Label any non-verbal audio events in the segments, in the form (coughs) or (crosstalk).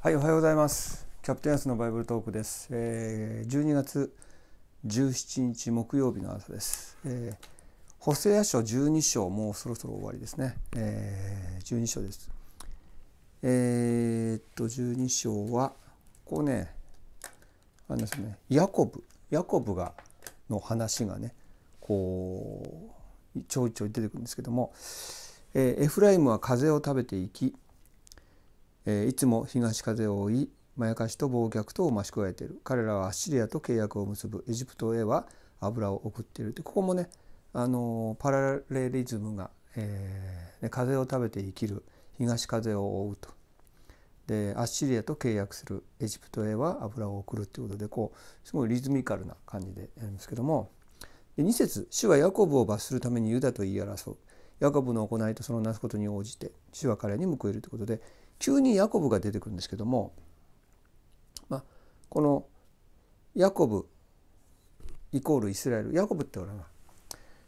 はい、おはようございます。キャプテンアスのバイブルトークです。えー、12月17日木曜日の朝です。えー、補正屋書12章もうそろそろ終わりですね。えー、12章です。えー、っと12章はこうね、あれですね、ヤコブヤコブがの話がね、こうちょいちょい出てくるんですけども、えー、エフライムは風を食べていきえー、いつも東風を追いまやかしと暴虐とを増し加えている彼らはアッシリアと契約を結ぶエジプトへは油を送っているでここもね、あのパラレリズムが、えー、風を食べて生きる東風を追うとでアッシリアと契約するエジプトへは油を送るということでこうすごいリズミカルな感じでやるんですけども2節主はヤコブを罰するためにユダと言い争う」ヤコブの行いとそのなすことに応じて主は彼に報いるということで急にヤコブが出てくるんですけども、まあ、このヤコブイコールイスラエルヤコブってほらな、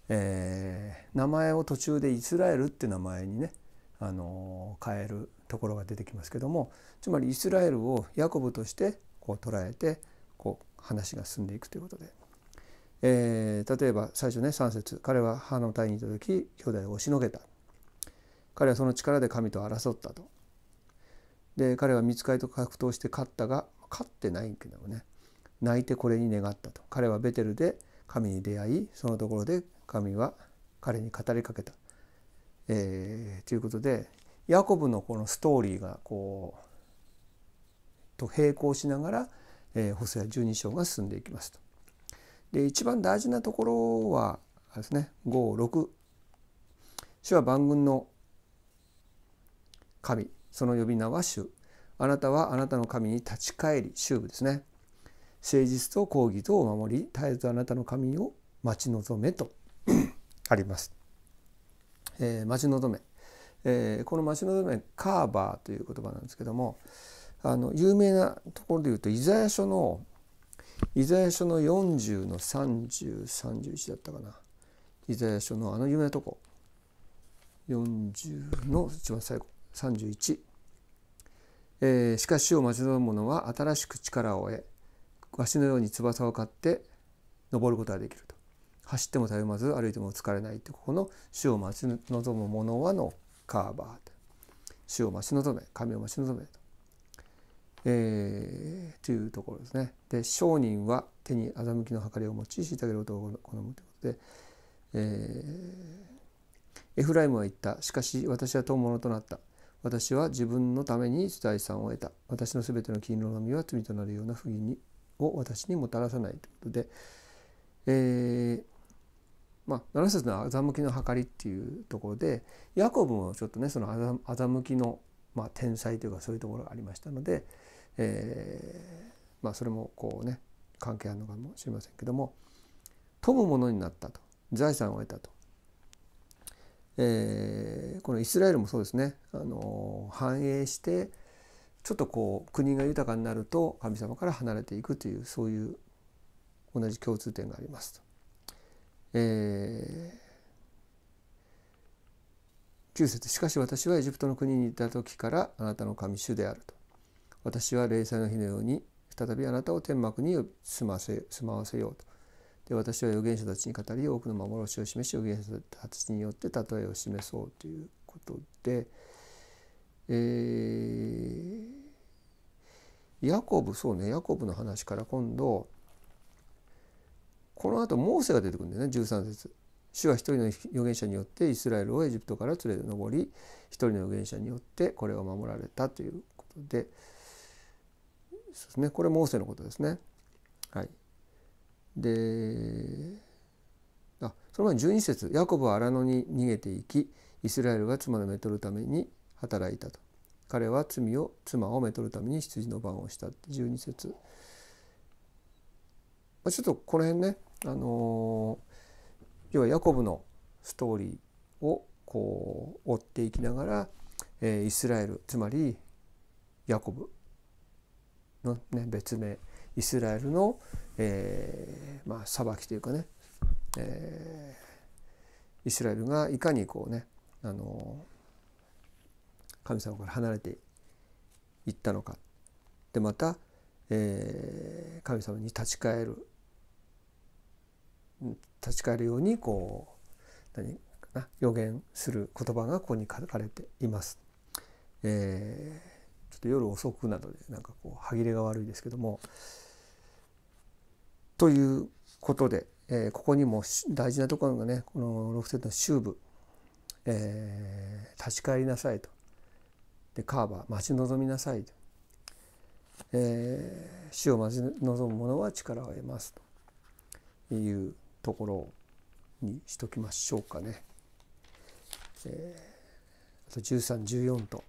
えー、名前を途中でイスラエルって名前にね、あのー、変えるところが出てきますけどもつまりイスラエルをヤコブとしてこう捉えてこう話が進んでいくということで、えー、例えば最初ね3節彼は母の体にいた時兄弟を押しのけた」彼はその力で神と争ったとで彼は見つかりと格闘して勝ったが勝ってないけどね泣いてこれに願ったと彼はベテルで神に出会いそのところで神は彼に語りかけた。えー、ということでヤコブのこのストーリーがこうと並行しながら、えー、ホセア12章が進んでいきますと。で一番大事なところはですね56主は万軍の神その呼び名は主あなたはあなたの神に立ち返り主ですね誠実と公義とを守り絶えずあなたの神を待ち望めと (coughs) あります、えー、待ち望め、えー、この待ち望めカーバーという言葉なんですけどもあの有名なところで言うとイザヤ書のイザヤ書の40の3031だったかなイザヤ書のあの有名なとこ40の一番最後31えー、しかし死を待ち望む者は新しく力を得わしのように翼を買って登ることができると走ってもたゆまず歩いても疲れないってここの「死を待ち望む者は」のカーバーと「死を待ち望め神を待ち望め」と,、えー、というところですね。で商人は手に欺きの計りを持ち虐げることを好むということで、えー、エフライムは言ったしかし私は友物となった私は自分のために財産を得た私のすべての勤労の身は罪となるような不義にを私にもたらさないということで、えーまあ、7節の欺きの計りっていうところでヤコブもちょっとねその欺きの、まあ、天才というかそういうところがありましたので、えーまあ、それもこうね関係あるのかもしれませんけども富むものになったと財産を得たとえー、このイスラエルもそうですね、あの繁栄してちょっとこう国が豊かになると神様から離れていくというそういう同じ共通点がありますと。えー、9節しかし私はエジプトの国にいた時からあなたの神主である」と「私は零細の日のように再びあなたを天幕に住ませ住まわせよう」とで私は預言者たちに語り多くの幻を示し預言者たちによって例えを示そうということで、えー、ヤコブそうねヤコブの話から今度この後モーセが出てくるんだよね13節。主は一人の預言者によってイスラエルをエジプトから連れ上り一人の預言者によってこれを守られたということでそうですねこれモーセのことですね。はいであその前に12節ヤコブは荒野に逃げていきイスラエルが妻のめとるために働いたと彼は罪を妻をめとるために羊の番をしたって12節、まあ、ちょっとこの辺ね、あのー、要はヤコブのストーリーをこう追っていきながら、えー、イスラエルつまりヤコブの、ね、別名イスラエルの、えー、まあ、裁きというかね、えー、イスラエルがいかにこうね、あの神様から離れていったのかでまた、えー、神様に立ち返る立ち返るようにこう何かな予言する言葉がここに書かれています。えー、ちょっと夜遅くなどでなんかこう歯切れが悪いですけども、ということで、えー、ここにも大事なところがねこの6節の終部、えー、立ち返りなさいとでカーバー待ち望みなさいと、えー、死を待ち望む者は力を得ますというところにしときましょうかね。えー、あと1314と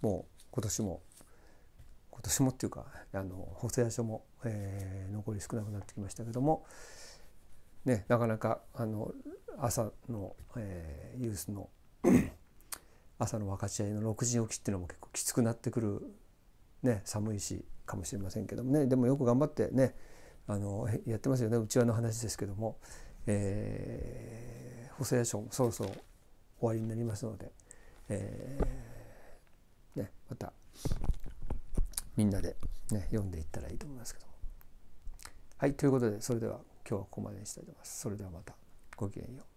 もう今年も年もっていうかあの補正書も、えー、残り少なくなってきましたけども、ね、なかなかあの朝の、えー、ユースの (clears throat) 朝の分かち合いの6時起きっていうのも結構きつくなってくる、ね、寒いしかもしれませんけどもねでもよく頑張ってねあのやってますよねうちわの話ですけども、えー、補正書もそろそろ終わりになりますので、えーね、またみんなで、ね、読んでいったらいいと思いますけども。はいということでそれでは今日はここまでにしたいと思います。それではまたごきげんよう。